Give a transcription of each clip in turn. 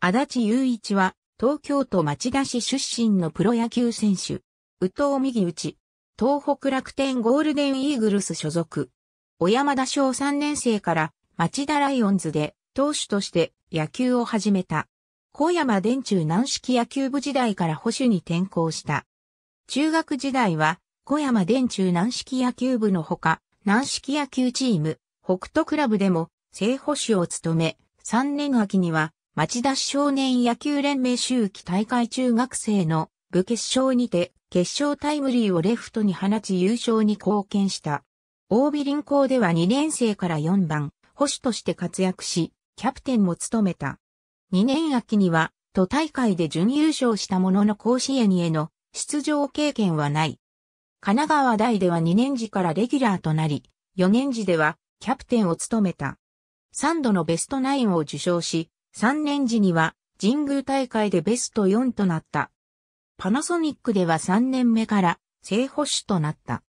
足立雄一は、東京都町田市出身のプロ野球選手。宇藤右内。東北楽天ゴールデンイーグルス所属。小山田小3年生から町田ライオンズで投手として野球を始めた。小山電中軟式野球部時代から保守に転向した。中学時代は小山電中軟式野球部のほか、軟式野球チーム、北斗クラブでも正保守を務め、3年秋には町田少年野球連盟周期大会中学生の部決勝にて決勝タイムリーをレフトに放ち優勝に貢献した。大美林校では2年生から4番、保守として活躍し、キャプテンも務めた。2年秋には、都大会で準優勝したものの甲子園への出場経験はない。神奈川大では2年時からレギュラーとなり、4年時ではキャプテンを務めた。3度のベストナインを受賞し、3年時には神宮大会でベスト4となった。パナソニックでは3年目から正捕手となった。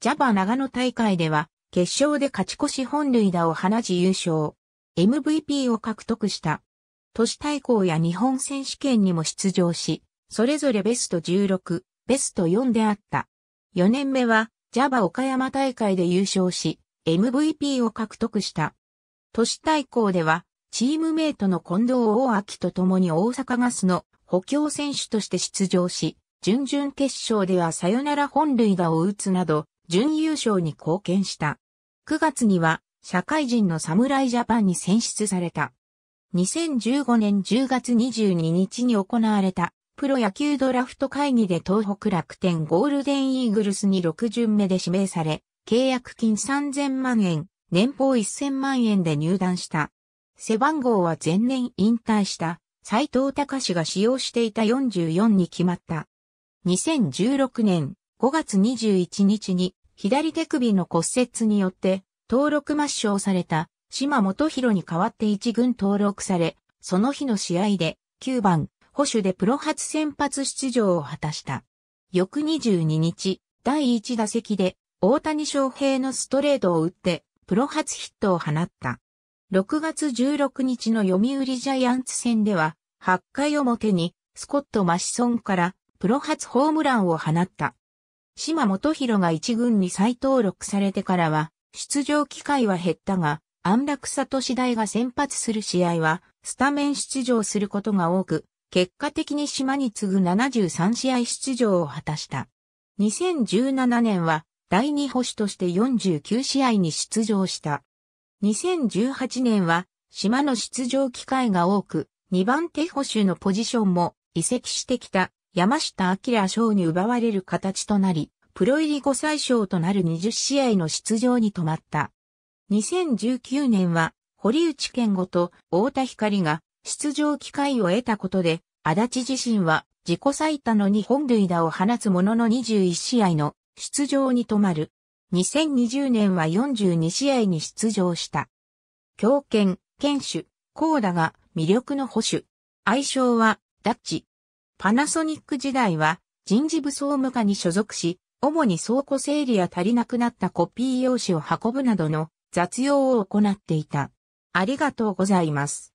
ジャバ長野大会では決勝で勝ち越し本塁打を放ち優勝。MVP を獲得した。都市対抗や日本選手権にも出場し、それぞれベスト16、ベスト4であった。4年目はジャバ岡山大会で優勝し、MVP を獲得した。都市対抗ではチームメイトの近藤大明と共に大阪ガスの補強選手として出場し、準々決勝ではサヨナラ本塁打を打つなど、準優勝に貢献した。9月には、社会人の侍ジャパンに選出された。2015年10月22日に行われた、プロ野球ドラフト会議で東北楽天ゴールデンイーグルスに6巡目で指名され、契約金3000万円、年俸1000万円で入団した。背番号は前年引退した斎藤隆が使用していた44に決まった。2016年5月21日に左手首の骨折によって登録抹消された島本宏に代わって一軍登録され、その日の試合で9番保守でプロ初先発出場を果たした。翌22日、第1打席で大谷翔平のストレートを打ってプロ初ヒットを放った。6月16日の読売ジャイアンツ戦では、8回表にスコット・マシソンからプロ初ホームランを放った。島本博が一軍に再登録されてからは、出場機会は減ったが、安楽里次第が先発する試合は、スタメン出場することが多く、結果的に島に次ぐ73試合出場を果たした。2017年は、第二星として49試合に出場した。2018年は島の出場機会が多く、2番手捕修のポジションも移籍してきた山下明賞に奪われる形となり、プロ入り5歳賞となる20試合の出場に止まった。2019年は堀内健吾と太田光が出場機会を得たことで、足立自身は自己最多の2本塁打を放つものの21試合の出場に止まる。2020年は42試合に出場した。強肩、堅コ高打が魅力の保守。愛称は、ダッチ。パナソニック時代は、人事部総務課に所属し、主に倉庫整理や足りなくなったコピー用紙を運ぶなどの雑用を行っていた。ありがとうございます。